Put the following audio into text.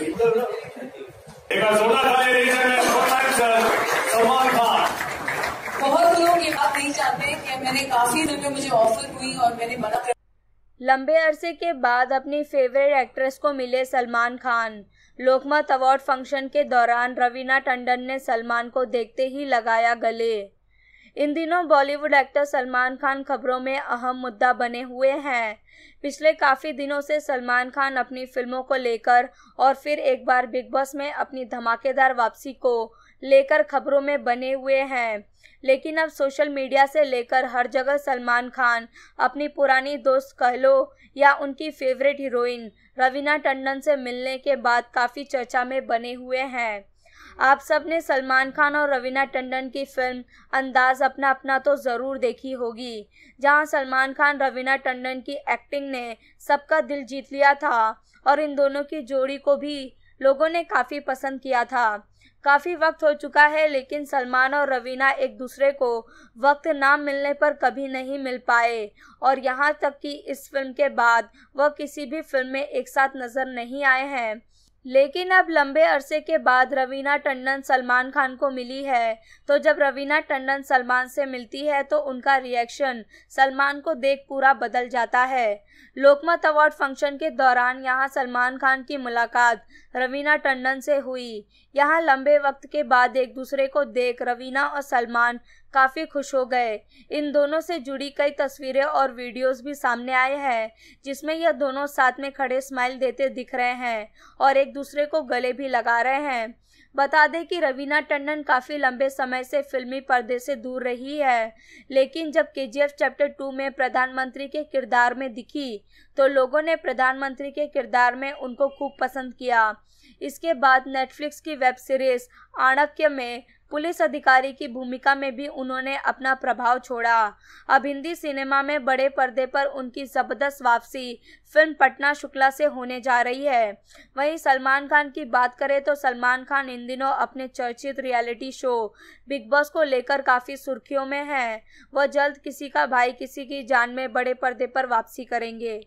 एक सोना था मुझे ऑफर हुई और लंबे अरसे के बाद अपनी फेवरेट एक्ट्रेस को मिले सलमान खान लोकमत अवार्ड फंक्शन के दौरान रवीना टंडन ने सलमान को देखते ही लगाया गले इन दिनों बॉलीवुड एक्टर सलमान खान खबरों में अहम मुद्दा बने हुए हैं पिछले काफ़ी दिनों से सलमान खान अपनी फिल्मों को लेकर और फिर एक बार बिग बॉस में अपनी धमाकेदार वापसी को लेकर खबरों में बने हुए हैं लेकिन अब सोशल मीडिया से लेकर हर जगह सलमान खान अपनी पुरानी दोस्त कह लो या उनकी फेवरेट हीरोइन रवीना टंडन से मिलने के बाद काफ़ी चर्चा में बने हुए हैं आप सब ने सलमान खान और रवीना टंडन की फिल्म अंदाज अपना अपना तो ज़रूर देखी होगी जहां सलमान खान रवीना टंडन की एक्टिंग ने सबका दिल जीत लिया था और इन दोनों की जोड़ी को भी लोगों ने काफ़ी पसंद किया था काफ़ी वक्त हो चुका है लेकिन सलमान और रवीना एक दूसरे को वक्त ना मिलने पर कभी नहीं मिल पाए और यहाँ तक कि इस फिल्म के बाद वह किसी भी फिल्म में एक साथ नज़र नहीं आए हैं लेकिन अब लंबे अरसे के बाद रवीना टंडन सलमान खान को मिली है तो जब रवीना टंडन सलमान से मिलती है तो उनका रिएक्शन सलमान को देख पूरा बदल जाता है लोकमत अवार्ड फंक्शन के दौरान यहाँ सलमान खान की मुलाकात रवीना टंडन से हुई यहाँ लंबे वक्त के बाद एक दूसरे को देख रवीना और सलमान काफ़ी खुश हो गए इन दोनों से जुड़ी कई तस्वीरें और वीडियोस भी सामने आए हैं जिसमें यह दोनों साथ में खड़े स्माइल देते दिख रहे हैं और एक दूसरे को गले भी लगा रहे हैं बता दें कि रवीना टंडन काफ़ी लंबे समय से फिल्मी पर्दे से दूर रही है लेकिन जब के चैप्टर टू में प्रधानमंत्री के किरदार में दिखी तो लोगों ने प्रधानमंत्री के किरदार में उनको खूब पसंद किया इसके बाद नेटफ्लिक्स की वेब सीरीज आणक्य में पुलिस अधिकारी की भूमिका में भी उन्होंने अपना प्रभाव छोड़ा अब हिंदी सिनेमा में बड़े पर्दे पर उनकी ज़बरदस्त वापसी फिल्म पटना शुक्ला से होने जा रही है वहीं सलमान खान की बात करें तो सलमान खान इन दिनों अपने चर्चित रियलिटी शो बिग बॉस को लेकर काफ़ी सुर्खियों में हैं वह जल्द किसी का भाई किसी की जान में बड़े पर्दे पर वापसी करेंगे